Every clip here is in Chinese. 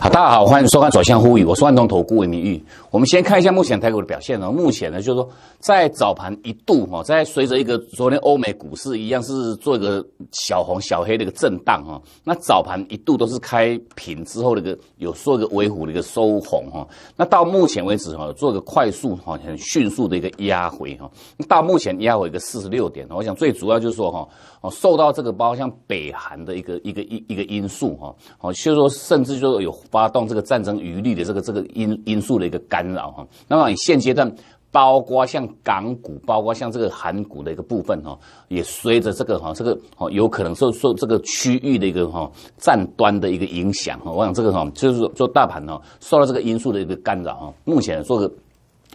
好，大家好，欢迎收看《走向呼吁》，我是万通投顾魏明玉。我们先看一下目前台股的表现啊。目前呢，就是说在早盘一度哈，在随着一个昨天欧美股市一样是做一个小红小黑的一个震荡哈。那早盘一度都是开平之后那个有做一个微幅的一个收红哈。那到目前为止哈，做一个快速哈很迅速的一个压回哈。到目前压回一个四十六点，我想最主要就是说哈，哦，受到这个包括像北韩的一个一个一一个因素哈，哦，就是说甚至就是有。发动这个战争余力的这个这个因因素的一个干扰哈，那么现阶段包括像港股，包括像这个韩股的一个部分哈，也随着这个哈这个哦有可能受受这个区域的一个哈战端的一个影响哈，我想这个哈就是说做大盘哈受到这个因素的一个干扰哈，目前说个。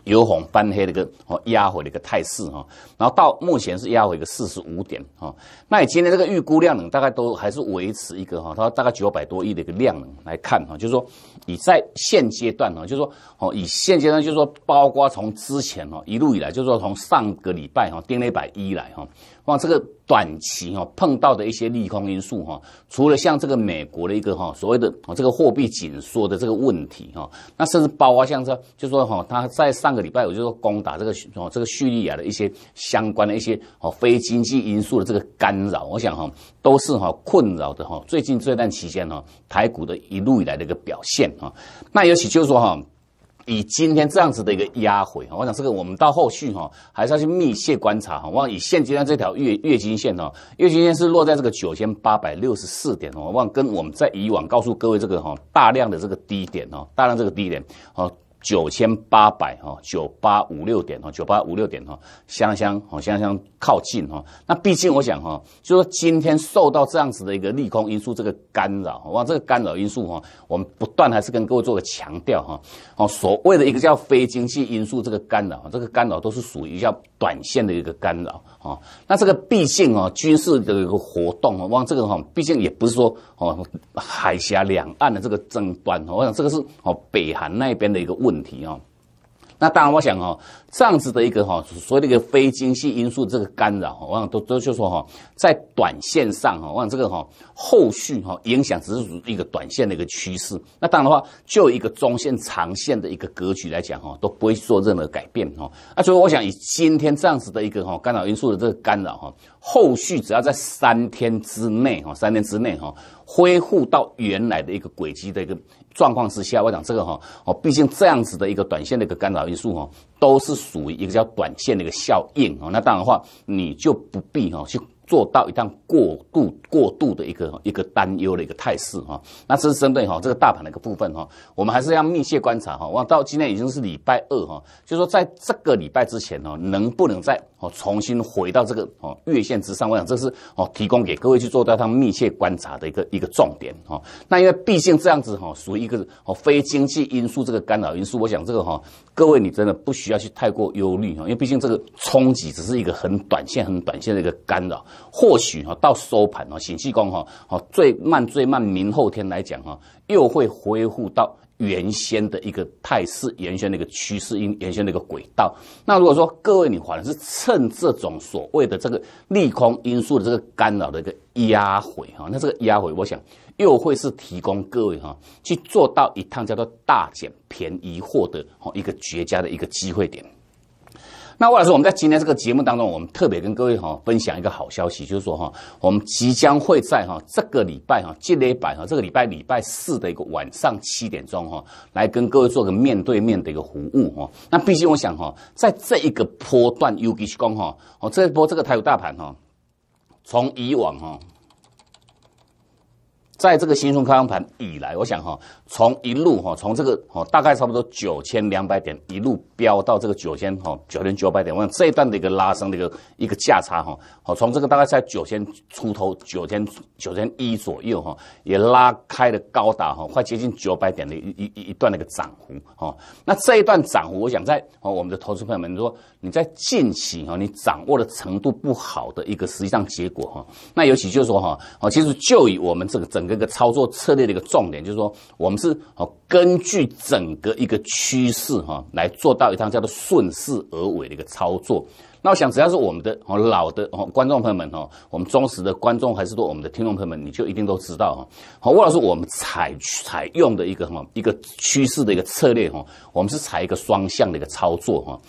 由红翻黑的一个哦压回的一个态势哈，然后到目前是压回一个四十五点哈，那你今天这个预估量能大概都还是维持一个哈，它大概九百多亿的一个量能来看哈，就是说你在现阶段哈，就是说哦以现阶段就是说，包括从之前哈一路以来，就是说从上个礼拜哈跌了一百一来哈。哇，这个短期哈碰到的一些利空因素哈，除了像这个美国的一个哈所谓的哦这个货币紧缩的这个问题哈，那甚至包括像这就说哈，他在上个礼拜我就说攻打这个哦这个叙利亚的一些相关的一些哦非经济因素的这个干扰，我想哈都是哈困扰的哈最近这段期间哈台股的一路以来的一个表现哈，那也许就是说哈。以今天这样子的一个压回，我想这个我们到后续哈还是要去密切观察哈。我以现阶段这条月月经线哈，月经线是落在这个九千八百六十四点哦。我跟我们在以往告诉各位这个哈大量的这个低点哦，大量这个低点好。九千八百哈，九八五六点哈，九八五六点哈，相相哦，相相靠近哈。那毕竟我想哈，就说今天受到这样子的一个利空因素这个干扰，往这个干扰因素哈，我们不断还是跟各位做个强调哈。哦，所谓的一个叫非经济因素这个干扰，这个干扰都是属于叫短线的一个干扰哈。那这个毕竟哦，军事的一个活动哦，往这个哈，毕竟也不是说哦，海峡两岸的这个争端，我想这个是哦，北韩那边的一个问。问题哦，那当然，我想哦，这样子的一个哈，所谓的一个非经济因素这个干扰，我想都都就说哈，在短线上哈，我想这个哈，后续哈影响只是一个短线的一个趋势。那当然的话，就一个中线、长线的一个格局来讲哈，都不会做任何改变哈。那所以我想以今天这样子的一个哈干扰因素的这个干扰哈，后续只要在三天之内哈，三天之内哈。恢复到原来的一个轨迹的一个状况之下，我讲这个哈，哦，毕竟这样子的一个短线的一个干扰因素哈。都是属于一个叫短线的一个效应啊，那当然的话，你就不必哈去做到一旦过度过度的一个一个担忧的一个态势哈。那这是针对哈这个大盘的一个部分哈，我们还是要密切观察哈。我到今天已经是礼拜二哈，就说在这个礼拜之前哦，能不能再哦重新回到这个哦月线之上？我想这是哦提供给各位去做到一们密切观察的一个一个重点哈。那因为毕竟这样子哈属于一个哦非经济因素这个干扰因素，我想这个哈各位你真的不需要。不要去太过忧虑哈，因为毕竟这个冲击只是一个很短线、很短线的一个干扰，或许哈到收盘哦，星期一哦，哦最慢、最慢明后天来讲哈，又会恢复到。原先的一个态势，原先的一个趋势，因原先的一个轨道。那如果说各位你反而是趁这种所谓的这个利空因素的这个干扰的一个压回哈，那这个压回，我想又会是提供各位哈去做到一趟叫做大减便宜获得哦一个绝佳的一个机会点。那魏老师，我们在今天这个节目当中，我们特别跟各位哈分享一个好消息，就是说哈，我们即将会在哈这个礼拜哈，近礼拜哈，这个礼拜礼拜四的一个晚上七点钟哈，来跟各位做个面对面的一个服务哈。那毕竟我想哈，在这一个波段 U K 工哈，哦，这一波这个台股大盘哈，从以往哈。在这个新春开盘以来，我想哈，从一路哈，从这个哈，大概差不多九千两百点一路飙到这个九千哈，九千九百点。我想这一段的一个拉升的一个一个价差哈，好，从这个大概在九千出头、九千九千一左右哈，也拉开了高达哈，快接近九百点的一一一段的一个涨幅哈。那这一段涨幅，我想在哦，我们的投资朋友们说你在近期哦，你掌握的程度不好的一个实际上结果哈，那尤其就是说哈，哦，其实就以我们这个整个。这个操作策略的一个重点，就是说，我们是哦，根据整个一个趋势哈，来做到一趟叫做顺势而为的一个操作。那我想，只要是我们的哦老的哦观众朋友们哈，我们忠实的观众还是说我们的听众朋友们，你就一定都知道哈。好，吴老师，我们采采用的一个什么一个趋势的一个策略哈，我们是采一个双向的一个操作哈，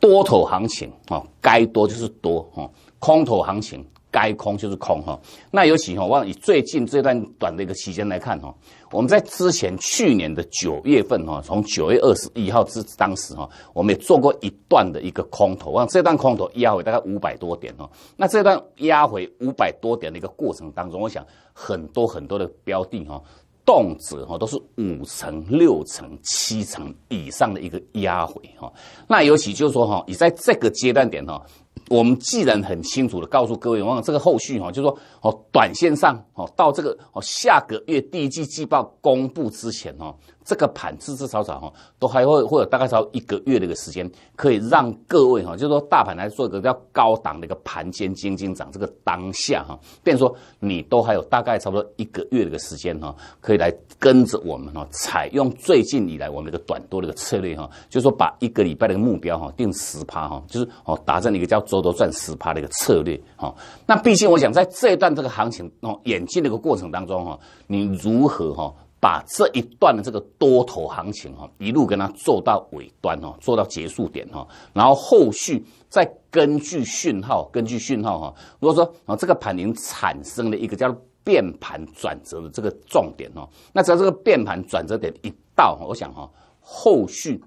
多头行情哈，该多就是多哈，空头行情。该空就是空哈，那尤其我望以最近这段短的一个期间来看哈，我们在之前去年的九月份哈，从九月二十一号至当时哈，我们也做过一段的一个空头，望这段空头压回大概五百多点哈。那这段压回五百多点的一个过程当中，我想很多很多的标的哈，动辄哈都是五成、六成、七成以上的一个压回哈。那尤其就是说哈，你在这个阶段点哈。我们既然很清楚的告诉各位，往往这个后续哈，就是说哦，短线上哦，到这个哦下个月第一季季报公布之前哦，这个盘至至少少哈，都还会会有大概差一个月的一个时间，可以让各位哈，就是说大盘来做一个叫高档的一个盘间精精涨。这个当下哈，变说你都还有大概差不多一个月的一个时间哈，可以来跟着我们哈，采用最近以来我们的短多的一个策略哈，就是说把一个礼拜的一个目标哈定十趴哈，就是哦达成一个叫。做多赚十趴的一个策略哈，那毕竟我想在这一段这个行情哦演进的一个过程当中哈，你如何哈把这一段的这个多头行情哈一路跟它做到尾端哈，做到结束点哈，然后后续再根据讯号，根据讯号哈，如果说啊这个盘已经产生了一个叫变盘转折的这个重点哦，那只要这个变盘转折点一到，我想哈后续。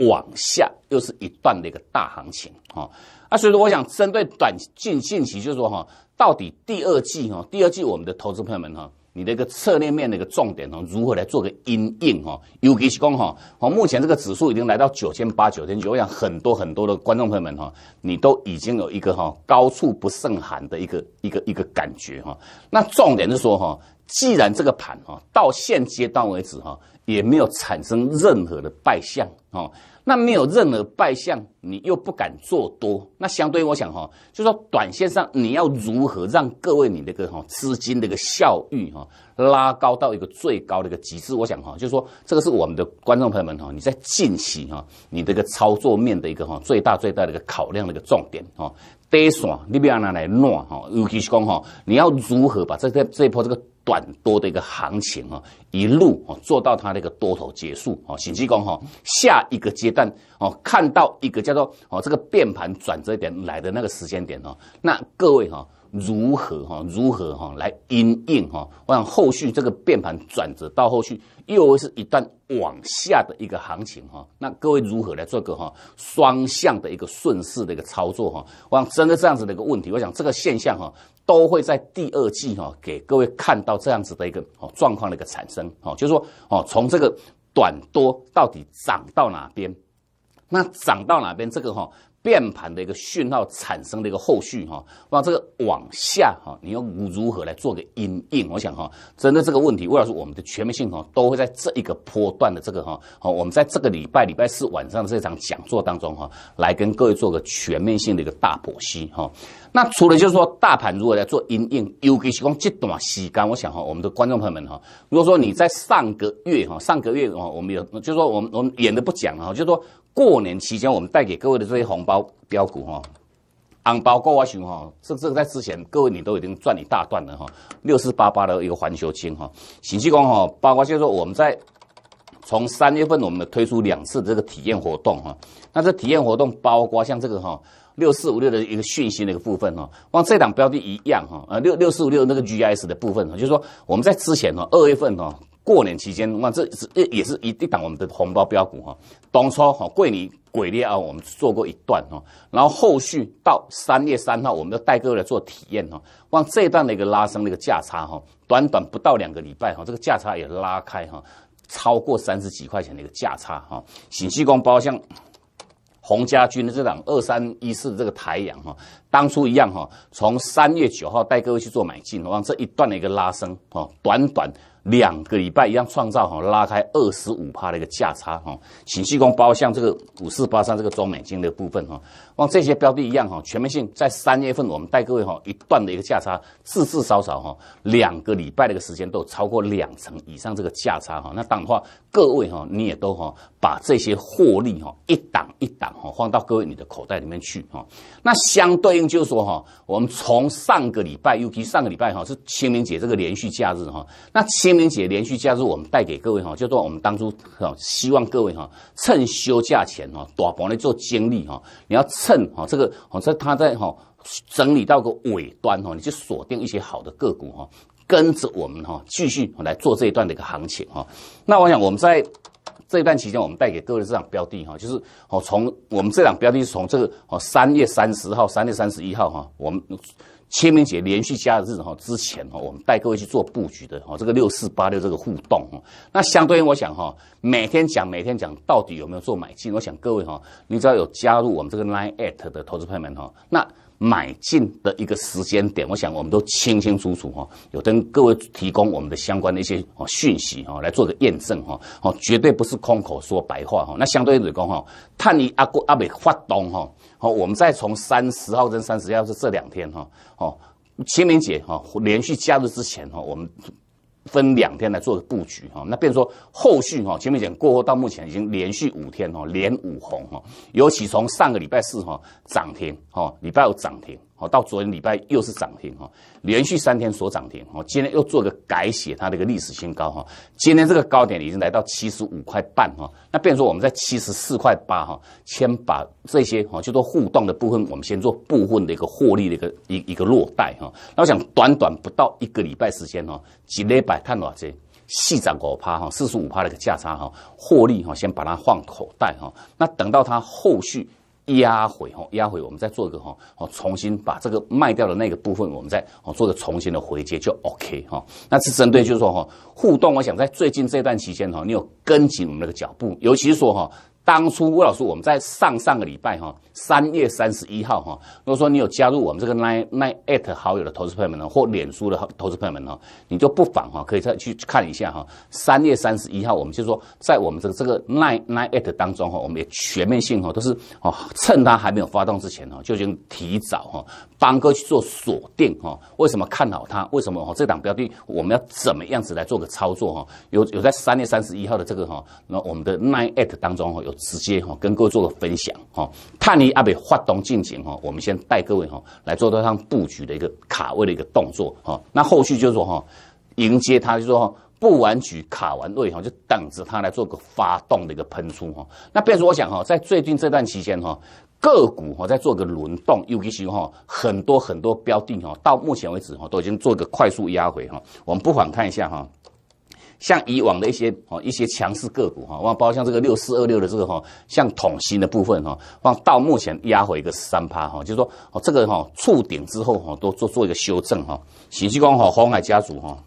往下又是一段的一个大行情啊，啊，所以说我想针对短近近期，就是说哈，到底第二季哈，第二季我们的投资朋友们哈，你的一个策略面的一个重点哈，如何来做个阴应哈？尤其是讲哈，我目前这个指数已经来到九千八九千九，我想很多很多的观众朋友们哈，你都已经有一个哈高处不胜寒的一个一个一个感觉哈。那重点是说哈，既然这个盘哈到现阶段为止哈。也没有产生任何的败相哦，那没有任何败相，你又不敢做多，那相对于我想哈，就说短线上你要如何让各位你那个哈资金的一个效率哈拉高到一个最高的一个极致，我想哈，就是说这个是我们的观众朋友们哈，你在近期哈你这个操作面的一个哈最大最大的一个考量的一个重点哈，短线你不要拿来乱哈，尤其是讲哈，你要如何把这这波这个。短多的一个行情啊，一路啊做到它的一个多头结束啊，沈志刚哈，下一个阶段哦，看到一个叫做哦这个变盘转折点来的那个时间点哦，那各位哈如何哈如何哈来因应哈？我想后续这个变盘转折到后续又会是一段往下的一个行情哈，那各位如何来做个哈双向的一个顺势的一个操作哈？我想针对这样子的一个问题，我想这个现象哈。都会在第二季哈给各位看到这样子的一个哦状况的一个产生哦，就是说哦从这个短多到底涨到哪边，那涨到哪边这个哈。变盘的一个讯号产生的一个后续哈，那这个往下哈，你要如何来做个阴应？我想哈，针对这个问题，魏老师，我们的全面性哈，都会在这一个波段的这个哈，好，我们在这个礼拜礼拜四晚上的这场讲座当中哈，来跟各位做个全面性的一个大剖析哈。那除了就是说大盘如果来做阴应，尤其是讲这段时间，我想哈，我们的观众朋友们哈，如果说你在上个月哈，上个月哈，我们有就是说我们我们演的不讲了，就是说。过年期间，我们带给各位的这些红包标股哈，红包包括我想哈，这这在之前各位你都已经赚一大段了哈，六四八八的一个环球金哈，喜期光哈，包括就是说我们在从三月份我们的推出两次这个体验活动哈，那这体验活动包括像这个哈，六四五六的一个讯息的一个部分哈，跟这档标的一样哈，呃六六四五六那个 GIS 的部分哈，就是说我们在之前呢二月份呢。过年期间，那这只也也是一一档我们的红包标的股哈。当初哈桂林鬼猎啊，我们做过一段哈，然后后续到三月三号，我们要带各位来做体验哈。往这一段的一个拉升的一个价差哈，短短不到两个礼拜哈，这个价差也拉开哈，超过三十几块钱的一个价差哈。新希望包像洪家军的这档二三一四这个台阳哈，当初一样哈，从三月九号带各位去做买进，往这一段的一个拉升哈，短短。两个礼拜一样创造哈，拉开二十五帕的一个价差哈，请济公包括像这个五四八三这个中美金的部分哈。往这些标的一样哈，全面性在三月份，我们带各位哈一段的一个价差，至至少少哈，两个礼拜的一个时间都超过两成以上这个价差哈。那当的话，各位哈，你也都哈把这些获利哈一档一档哈放到各位你的口袋里面去哈。那相对应就是说哈，我们从上个礼拜，尤其上个礼拜哈是清明节这个连续假日哈。那清明节连续假日，我们带给各位哈，就说我们当初哈希望各位哈趁休假前哈，大伯来做经历哈，你要。趁哈这个哦，在他在哈整理到个尾端哈，你去锁定一些好的个股哈，跟着我们哈继续来做这一段的一个行情哈。那我想我们在这一段期间，我们带给各位市场标的哈，就是哦从我们这场标的是从这个哦三月三十号、三月三十一号哈，我们。清明节连续加的日哈，之前哈，我们带各位去做布局的哈，这个六四八六这个互动哈，那相对于我想哈，每天讲每天讲到底有没有做买进？我想各位哈，你只要有加入我们这个 Nine Eight 的投资朋友们哈，那。买进的一个时间点，我想我们都清清楚楚哈，有跟各位提供我们的相关的一些哦讯息哈，来做个验证哈，哦绝对不是空口说白话哈。那相对来讲哈，碳一阿哥阿美发动哈，好，我们再从三十号跟三十号是这两天哈，哦，清明节哈连续假日之前哈，我们。分两天来做的布局哈，那变说后续哈，前面讲过后到目前已经连续五天哈，连五红哈，尤其从上个礼拜四哈涨停哈，礼拜五涨停。哦，到昨天礼拜又是涨停哈，连续三天所涨停哈，今天又做个改写，它的一个历史新高哈。今天这个高点已经来到七十五块半哈，那变说我们在七十四块八哈，先把这些哈，就做互动的部分，我们先做部分的一个获利的一个一一个落袋哈。那我想短短不到一个礼拜时间哈，几内摆看到这细涨五趴哈，四十五趴的一个价差哈，获利哈，先把它放口袋哈。那等到它后续。压回哈，压回，我们再做一个哈，哦，重新把这个卖掉的那个部分，我们再哦做个重新的回接就 OK 哈。那是针对就是说哈互动，我想在最近这段期间哈，你有跟紧我们那个脚步，尤其说哈。当初魏老师，我们在上上个礼拜哈，三月三十一号哈，如果说你有加入我们这个 nine nine at 好友的投资朋友们呢，或脸书的投资朋友们呢，你就不妨哈，可以再去看一下哈。三月三十一号，我们就说在我们这个这个 nine nine at 当中哈，我们也全面性哈，都是哦，趁它还没有发动之前哦，就已经提早哈，帮哥去做锁定哈。为什么看好它？为什么这档标的我们要怎么样子来做个操作哈？有有在三月三十一号的这个哈，那我们的 nine at 当中哈有。直接哈跟各位做个分享哈，探底阿北发动进行哈，我们先带各位哈来做这趟布局的一个卡位的一个动作哈，那后续就是说哈迎接它就说哈布完局卡完位哈就等着它来做个发动的一个喷出哈，那比如说我想哈在最近这段期间哈个股哈在做个轮动，尤其是哈很多很多标的哈到目前为止哈都已经做个快速压回哈，我们不妨看一下哈。像以往的一些哦，一些强势个股哈，包括像这个六四二六的这个哈，像桶芯的部分哈，往到目前压回一个三趴哈，就是说哦，这个哈触顶之后哈，都做做一个修正哈，喜继光哈，红海家族哈。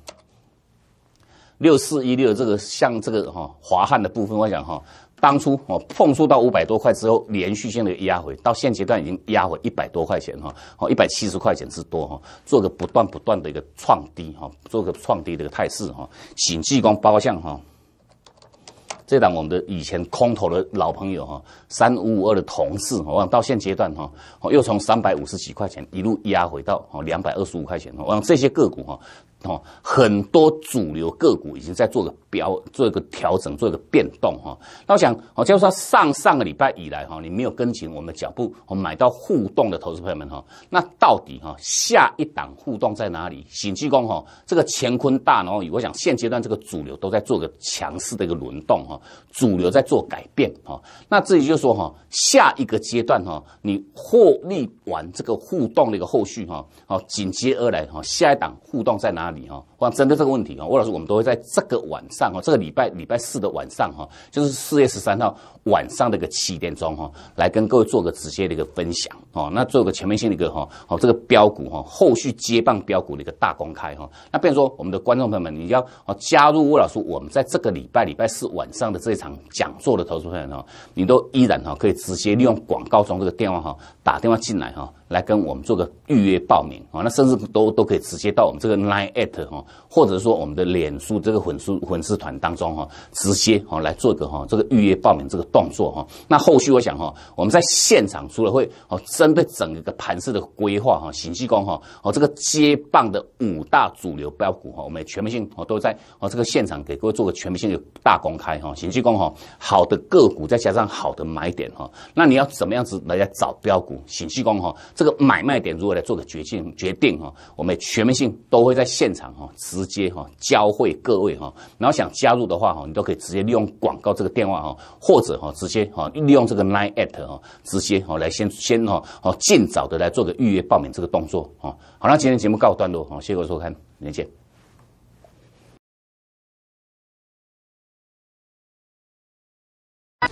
六四一六这个像这个哈华汉的部分，我想哈，当初哦碰触到五百多块之后，连续性的压回到现阶段已经压回一百多块钱哈，哦一百七十块钱之多哈，做个不断不断的一个创低哈，做个创低的一个态势哈。景气光包像哈，这档我们的以前空头的老朋友哈，三五五二的同事，我讲到现阶段哈，哦又从三百五十几块钱一路压回到哦两百二十五块钱，往这些个股哈。很多主流个股已经在做个标、做一个调整、做一个变动哈。那我想，我就是说上上个礼拜以来哈，你没有跟紧我们的脚步，我们买到互动的投资朋友们哈。那到底哈下一档互动在哪里？星济公哈，这个乾坤大挪移，我想现阶段这个主流都在做个强势的一个轮动哈，主流在做改变哈。那至于就说哈，下一个阶段哈，你获利完这个互动的一个后续哈，好，紧接而来哈，下一档互动在哪里？你哦，我针对这个问题哈，魏老师，我们都会在这个晚上哈，这个礼拜礼拜四的晚上哈，就是四月十三号晚上的一个七点钟哈，来跟各位做个直接的一个分享哈，那做个全面性的一个哈，好这个标股哈，后续接棒标股的一个大公开哈，那比如说我们的观众朋友们，你要哦加入魏老师，我们在这个礼拜礼拜四晚上的这一场讲座的投诉员哦，你都依然哈可以直接利用广告中这个电话哈，打电话进来哈。来跟我们做个预约报名啊，那甚至都都可以直接到我们这个 line at 哈，或者说我们的脸书这个粉丝粉丝团当中哈，直接哈来做个哈这个预约报名这个动作哈。那后续我想哈，我们在现场除了会哦针对整个盘式的规划哈，行期工哈哦这个接棒的五大主流标股哈，我们也全面性哦都在哦这个现场给各位做个全面性的大公开哈，行期工哈好的个股再加上好的买点哈，那你要怎么样子来找标股行期工哈？这个买卖点如何来做个决定决定哈？我们全面性都会在现场哈，直接哈教会各位哈。然后想加入的话哈，你都可以直接利用广告这个电话哈，或者哈直接哈利用这个 line at 哈，直接哈来先先哈哦尽早的来做个预约报名这个动作哈。好了，今天节目告段落哈，谢谢各位收看，明天见。